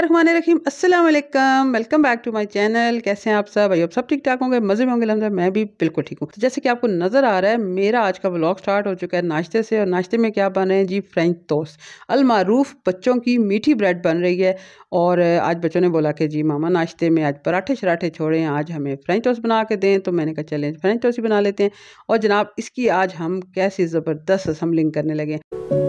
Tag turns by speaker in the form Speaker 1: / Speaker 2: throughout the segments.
Speaker 1: रहीम रखीम वालेकुम welcome back to my channel कैसे हैं आप सब भाई आप सब ठीक ठाक होंगे मज़े में होंगे अलहमद मैं भी बिल्कुल ठीक हूँ तो जैसे कि आपको नज़र आ रहा है मेरा आज का ब्लॉग स्टार्ट हो चुका है नाश्ते से और नाश्ते में क्या बन रहे हैं जी फ्रेंच टोस्ट अलमारूफ बच्चों की मीठी ब्रेड बन रही है और आज बच्चों ने बोला कि जी मामा नाश्ते में आज पराठे शराठे छोड़े हैं आज हमें फ्रेंच टोस्ट बना के दें तो मैंने कहा चलें फ्रेंच टोस्ट ही बना लेते हैं और जनाब इसकी आज हम कैसी ज़बरदस्त असम्बलिंग करने लगे हैं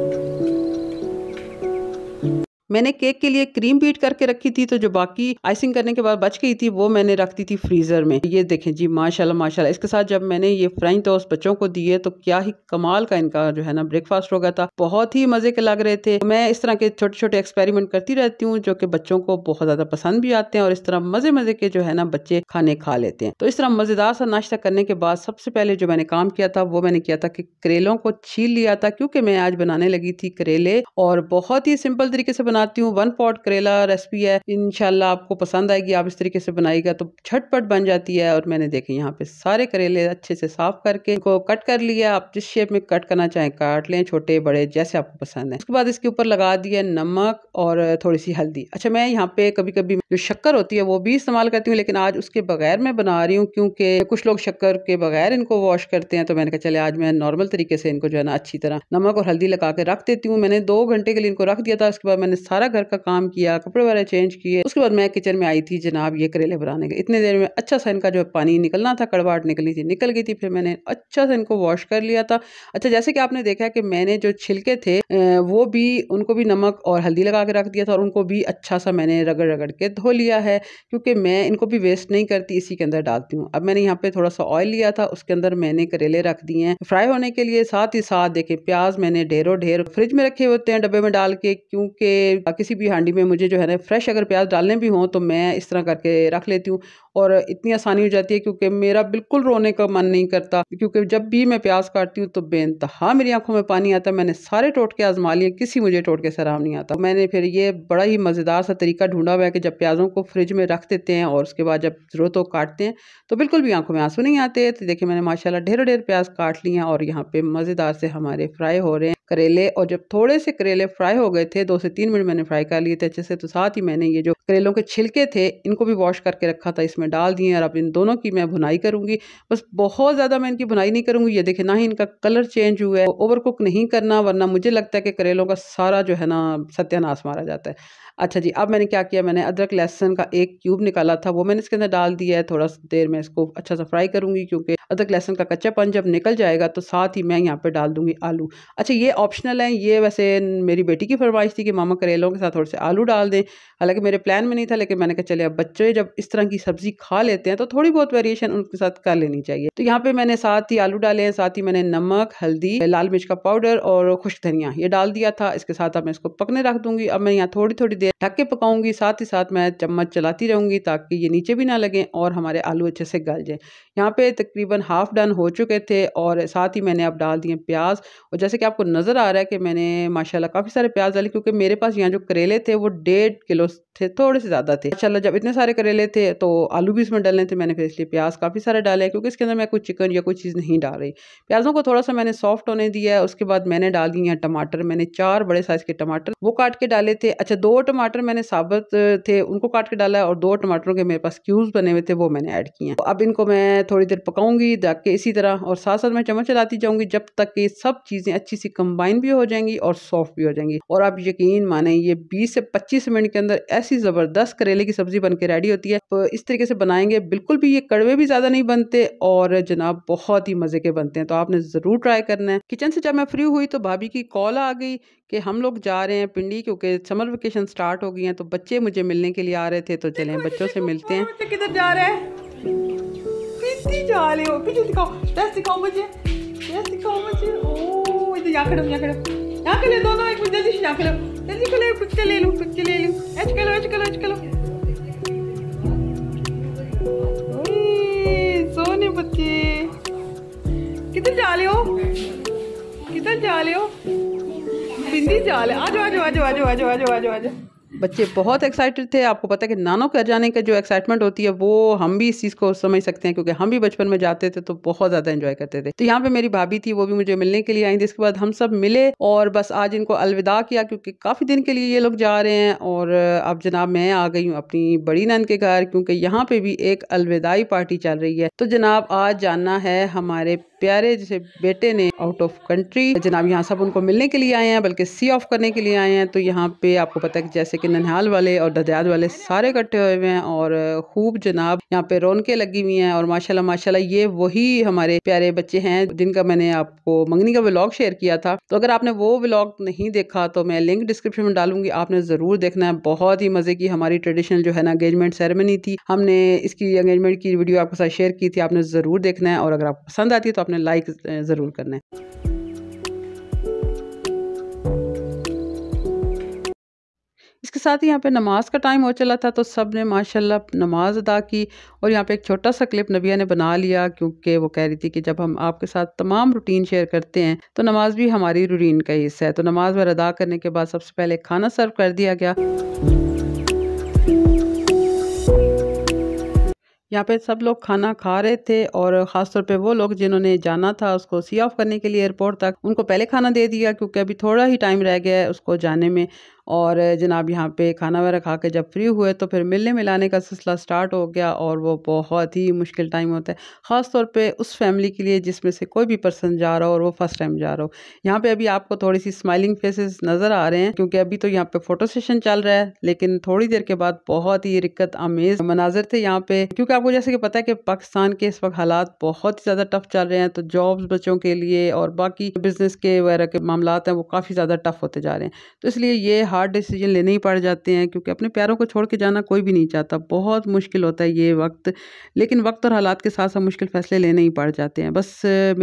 Speaker 1: मैंने केक के लिए क्रीम बीट करके रखी थी तो जो बाकी आइसिंग करने के बाद बच गई थी वो मैंने रख दी थी फ्रीज़र में ये देखें जी माशाल्लाह माशाल्लाह इसके साथ जब मैंने ये फ्रेंच उस बच्चों को दिए तो क्या ही कमाल का इनका जो है ना ब्रेकफास्ट हो गया था बहुत ही मज़े के लग रहे थे मैं इस तरह के छोटे छोटे एक्सपेरिमेंट करती रहती हूँ जो कि बच्चों को बहुत ज़्यादा पसंद भी आते हैं और इस तरह मज़े मज़े के जो है ना बच्चे खाने खा लेते हैं तो इस तरह मज़ेदार सा नाश्ता करने के बाद सबसे पहले जो मैंने काम किया था वो मैंने किया था कि करेलों को छील लिया था क्योंकि मैं आज बनाने लगी थी करेले और बहुत ही सिंपल तरीके से बना बनाती हूँ वन पॉट करेला रेसिपी है इनशाला आपको पसंद आएगी आप इस तरीके से बनाएगा तो छटपट बन जाती है और मैंने देखे यहाँ पे सारे करेले अच्छे से साफ करके इनको कट कर लिया आप जिस शेप में कट करना चाहें काट लें छोटे बड़े जैसे आपको पसंद है उसके बाद इसके ऊपर लगा दिया नमक और थोड़ी सी हल्दी अच्छा मैं यहाँ पे कभी कभी जो शक्कर होती है वो भी इस्तेमाल करती हूँ लेकिन आज उसके बगैर मैं बना रही हूँ क्योंकि कुछ लोग शक्कर के बगैर इनको वॉश करते हैं तो मैंने कहा चले आज मैं नॉर्मल तरीके से इनको जो है ना अच्छी तरह नमक और हल्दी लगा के रख देती हूँ मैंने दो घंटे के लिए इनको रख दिया था उसके बाद मैंने सारा घर का काम किया कपड़े वगैरह चेंज किए उसके बाद मैं किचन में आई थी जनाब ये करेले बनाने के इतने देर में अच्छा सा इनका जो पानी निकलना था कड़वाहट निकली थी निकल गई थी फिर मैंने अच्छा सा इनको वॉश कर लिया था अच्छा जैसे कि आपने देखा कि मैंने जो छिलके थे वो भी उनको भी नमक और हल्दी लगा के रख दिया था और उनको भी अच्छा सा मैंने रगड़ रगड़ के धो लिया है क्योंकि मैं इनको भी वेस्ट नहीं करती इसी के अंदर डालती हूँ अब मैंने यहाँ पे थोड़ा सा ऑयल लिया था उसके अंदर मैंने करेले रख दिए हैं फ्राई होने के लिए साथ ही साथ देखे प्याज मैंने ढेरों ढेर फ्रिज में रखे होते हैं डब्बे में डाल के क्योंकि किसी भी हांडी में मुझे जो है ना फ्रेश अगर प्याज डालने भी हों तो मैं इस तरह करके रख लेती हूँ और इतनी आसानी हो जाती है क्योंकि मेरा बिल्कुल रोने का मन नहीं करता क्योंकि जब भी मैं प्याज काटती हूँ तो बेनतहा मेरी आंखों में पानी आता है मैंने सारे टोटके आजमा लिए किसी मुझे टोटके से आराम नहीं आता मैंने फिर ये बड़ा ही मज़ेदार सा तरीका ढूंढा हुआ है कि जब प्याजों को फ्रिज में रख देते हैं और उसके बाद जब ज़रूरत हो काटते हैं तो बिल्कुल भी आंखों में आंसू नहीं आते तो देखिए मैंने माशाल्लाह ढेर ढेर प्याज काट लिए और यहाँ पे मज़ेदार से हमारे फ्राई हो रहे हैं करेले और जब थोड़े से करेले फ्राई हो गए थे दो से तीन मिनट मैंने फ्राई कर लिए थे अच्छे से तो साथ ही मैंने ये जो करेलों के छिलके थे इनको भी वॉश करके रखा था इसमें डाल दिए और अब इन दोनों की मैं भुनाई करूँगी बस बहुत ज़्यादा मैं इनकी भुनाई नहीं करूँगी ये देखे ना ही इनका कलर चेंज हुआ है ओवर कुक नहीं करना वरना मुझे लगता है कि करेलों का सारा जो है ना सत्यानाश मारा जाता है अच्छा जी अब मैंने क्या किया मैंने अदरक लहसन का एक क्यूब निकाला था वो मैंने इसके अंदर डाल दिया है थोड़ा देर में इसको अच्छा सा फ्राई करूंगी क्योंकि अदरक लहसन का कच्चापन जब निकल जाएगा तो साथ ही मैं यहाँ पर डाल दूंगी आलू अच्छा ये ऑप्शनल है ये वैसे मेरी बेटी की फरमाइश थी कि मामा करेला करेलों के साथ थोड़े से आलू डाल दें हालांकि मेरे प्लान में नहीं था लेकिन मैंने कहा चले अब बच्चे जब इस तरह की सब्ज़ी खा लेते हैं तो थोड़ी बहुत वेरिएशन उनके साथ कर लेनी चाहिए तो यहाँ पे मैंने साथ ही आलू डाले हैं साथ ही मैंने नमक हल्दी लाल मिर्च का पाउडर और खुश्क धनिया ये डाल दिया था इसके साथ अब मैं इसको पकने रख दूंगी अब मैं यहाँ थोड़ी थोड़ी देर ढक के पकाऊंगी साथ ही साथ मैं चम्मच चलाती रहूंगी ताकि ये नीचे भी ना लगे और हमारे आलू अच्छे से गल जाए यहाँ पे तकरीबन हाफ डन हो चुके थे और साथ ही मैंने अब डाल दिए प्याज और जैसे कि आपको नज़र आ रहा है कि मैंने माशाल्लाह काफ़ी सारे प्याज डाले क्योंकि मेरे पास यहाँ जो करेले थे वो डेढ़ किलो थे थोड़े से ज़्यादा थे चलो अच्छा, जब इतने सारे करेले थे तो आलू भी इसमें डालने थे मैंने फिर इसलिए प्याज काफ़ी सारे डाले क्योंकि इसके अंदर मैं कोई चिकन या कोई चीज़ नहीं डाल रही प्याजों को थोड़ा सा मैंने सॉफ्ट होने दिया है उसके बाद मैंने डाल दिए टमाटर मैंने चार बड़े साइज़ के टमाटर वो काट के डाले थे अच्छा दो टमाटर मैंने साबत थे उनको काट के डाला और दो टमाटरों के मेरे पास क्यूज़ बने हुए थे वो मैंने ऐड किए अब इनको मैं थोड़ी देर पकाऊंगी ताकि इसी तरह और साथ साथ मैं चम्मच चलाती जाऊंगी जब तक कि सब चीज़ें अच्छी सी कंबाइन भी हो जाएंगी और सॉफ्ट भी हो जाएंगी और आप यकीन माने बनाएं ये 20 से 25 मिनट के अंदर ऐसी ज़बरदस्त करेले की सब्ज़ी बन रेडी होती है तो इस तरीके से बनाएंगे बिल्कुल भी ये कड़वे भी ज़्यादा नहीं बनते और जनाब बहुत ही मज़े के बनते हैं तो आपने ज़रूर ट्राई करना है किचन से जब मैं फ्री हुई तो भाभी की कॉल आ गई कि हम लोग जा रहे हैं पिंडी क्योंकि समर वेकेशन स्टार्ट हो गई है तो बच्चे मुझे मिलने के लिए आ रहे थे तो चले बच्चों से मिलते हैं किधर जा रहे हैं जा रहे हो दिखाओ दिखाओ मुझे दिखाओ मुझे ओ इधर यहाँ खड़ो यहाँ के लिए दोनों एक मिनट जल्दी से यहाँ के लो जल्दी के लिए पिक्चर ले लूँ पिक्चर ले लूँ एच के लो एच के लो एच के लो सोने बच्चे किधर जा रहे हो किधर जा रहे हो बिंदी जा रहे आजो आजो आजो आजो आजो आजो आजो आजो बच्चे बहुत एक्साइटेड थे आपको पता है कि नानों के जाने का जो एक्साइटमेंट होती है वो हम भी इस चीज़ को समझ सकते हैं क्योंकि हम भी बचपन में जाते थे तो बहुत ज़्यादा इन्जॉय करते थे तो यहाँ पे मेरी भाभी थी वो भी मुझे मिलने के लिए आई थी इसके बाद हम सब मिले और बस आज इनको अलविदा किया क्योंकि काफ़ी दिन के लिए ये लोग जा रहे हैं और अब जनाब मैं आ गई हूँ अपनी बड़ी नन के घर क्योंकि यहाँ पर भी एक अलविदाई पार्टी चल रही है तो जनाब आज जाना है हमारे प्यारे जैसे बेटे ने आउट ऑफ कंट्री जनाब यहाँ सब उनको मिलने के लिए आए हैं बल्कि सी ऑफ करने के लिए आए हैं तो यहाँ पे आपको पता है कि जैसे कि ननिहाल वाले और ददयाद वाले सारे इकट्ठे हुए हुए हैं और खूब जनाब यहाँ पे रौनकें लगी हुई हैं और माशाल्लाह माशाल्लाह ये वही हमारे प्यारे बच्चे हैं जिनका मैंने आपको मंगनी का व्लॉग शेयर किया था तो अगर आपने वो व्लॉग नहीं देखा तो मैं लिंक डिस्क्रिप्शन में डालूंगी आपने ज़रूर देखना है बहुत ही मज़े की हमारी ट्रेडिशनल जो है ना एंगेजमेंट सेरेमनी थी हमने इसकी एंगेजमेंट की वीडियो आपके साथ शेयर की थी आपने ज़रूर देखना है और अगर आपको पसंद आती है तो आपने लाइक ज़रूर करना है इसके साथ ही यहाँ पे नमाज का टाइम हो चला था तो सब ने माशाल्लाह नमाज अदा की और यहाँ पे एक छोटा सा क्लिप नबिया ने बना लिया क्योंकि वो कह रही थी कि जब हम आपके साथ तमाम रूटीन शेयर करते हैं तो नमाज भी हमारी रूटीन का हिस्सा है तो नमाज वर अदा करने के बाद सबसे पहले खाना सर्व कर दिया गया यहाँ पे सब लोग खाना खा रहे थे और ख़ासतौर पे वो लोग जिन्होंने जाना था उसको सी ऑफ करने के लिए एयरपोर्ट तक उनको पहले खाना दे दिया क्योंकि अभी थोड़ा ही टाइम रह गया है उसको जाने में और जनाब यहाँ पे खाना वगैरह खा के जब फ्री हुए तो फिर मिलने मिलाने का सिलसिला स्टार्ट हो गया और वो बहुत ही मुश्किल टाइम होता है ख़ास तौर पे उस फैमिली के लिए जिसमें से कोई भी पर्सन जा रहा हो और वो फर्स्ट टाइम जा रहा हो यहाँ पे अभी आपको थोड़ी सी स्माइलिंग फेसेस नज़र आ रहे हैं क्योंकि अभी तो यहाँ पे फोटो सेशन चल रहा है लेकिन थोड़ी देर के बाद बहुत ही रिक्कत आमेज मनाजिर थे यहाँ पे क्योंकि आपको जैसे कि पता है कि पाकिस्तान के इस वक्त हालात बहुत ही ज़्यादा टफ चल रहे हैं तो जॉब्स बच्चों के लिए और बाकी बिजनेस के वगैरह के मामला हैं वो काफ़ी ज़्यादा टफ होते जा रहे हैं तो इसलिए ये हार्ड डिसीजन लेने ही पड़ जाते हैं क्योंकि अपने प्यारों को छोड़ के जाना कोई भी नहीं चाहता बहुत मुश्किल होता है ये वक्त लेकिन वक्त और हालात के साथ साथ मुश्किल फ़ैसले लेने ही पड़ जाते हैं बस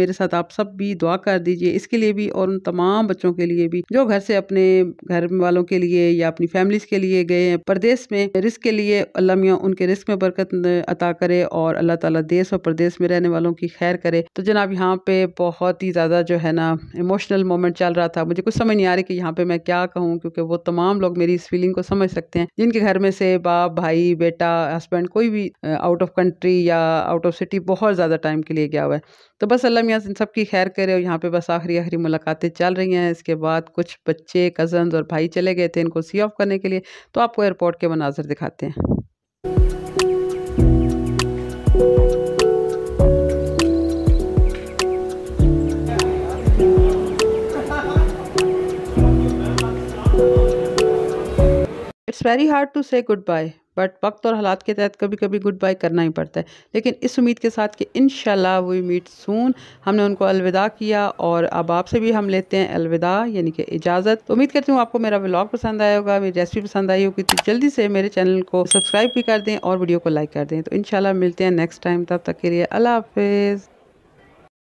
Speaker 1: मेरे साथ आप सब भी दुआ कर दीजिए इसके लिए भी और उन तमाम बच्चों के लिए भी जो घर से अपने घर वालों के लिए या अपनी फैमिलीज़ के लिए गए हैं परदेश में रिस्क के लिए अल्लाह मियाँ उनके रिस्क में बरकत अता करे और अल्लाह ताला देश और प्रदेश में रहने वालों की खैर करे तो जनाब यहाँ पे बहुत ही ज़्यादा जो है ना इमोशनल मोमेंट चल रहा था मुझे कुछ समझ नहीं आ रही कि यहाँ पे मैं क्या कहूँ क्योंकि वो तमाम लोग मेरी इस फीलिंग को समझ सकते हैं जिनके घर में से बाप भाई बेटा हस्बैंड कोई भी आउट ऑफ कंट्री या आउट ऑफ सिटी बहुत ज़्यादा टाइम के लिए गया हुआ है तो बस अल्लाह मियाँ इन सब की खैर करे और यहाँ पे बस आखिरी आखिरी मुलाकातें चल रही हैं इसके बाद कुछ बच्चे कज़न्स और भाई चले गए थे इनको सी ऑफ करने के लिए तो आपको एयरपोर्ट के मनाजर दिखाते हैं very hard to say goodbye but वक्त और हालात के तहत कभी कभी गुड बाय करना ही पड़ता है लेकिन इस उम्मीद के साथ कि इन वी मीट सून हमने उनको अलविदा किया और अब आपसे भी हम लेते हैं अलविदा यानी कि इजाज़त तो उम्मीद करती हूँ आपको मेरा व्लॉग पसंद आया होगा मेरी रेसिपी पसंद आई होगी तो जल्दी से मेरे चैनल को सब्सक्राइब भी कर दें और वीडियो को लाइक कर दें तो इन मिलते हैं नेक्स्ट टाइम तब तक के लिए अल्लाह हाफिज़